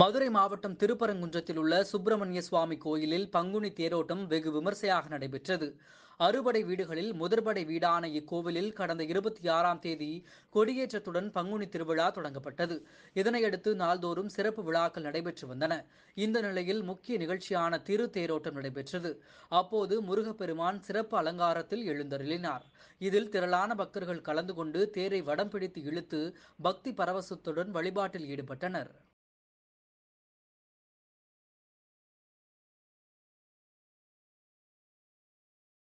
மதுரை மாவட்டம் திருப்பரங்குன்றத்தில் உள்ள சுப்பிரமணிய சுவாமி கோயிலில் பங்குனி தேரோட்டம் வெகு விமர்சையாக நடைபெற்றது அறுபடை வீடுகளில் முதற்படை வீடான இக்கோவிலில் கடந்த இருபத்தி ஆறாம் தேதி கொடியேற்றத்துடன் பங்குனி திருவிழா தொடங்கப்பட்டது இதனையடுத்து நாள்தோறும் சிறப்பு விழாக்கள் நடைபெற்று வந்தன இந்த நிலையில் முக்கிய நிகழ்ச்சியான திரு தேரோட்டம் நடைபெற்றது அப்போது முருகப்பெருமான் சிறப்பு அலங்காரத்தில் எழுந்தருளினார் இதில் திரளான பக்தர்கள் கலந்து கொண்டு தேரை வடம் பிடித்து இழுத்து பக்தி பரவசத்துடன் வழிபாட்டில் ஈடுபட்டனர்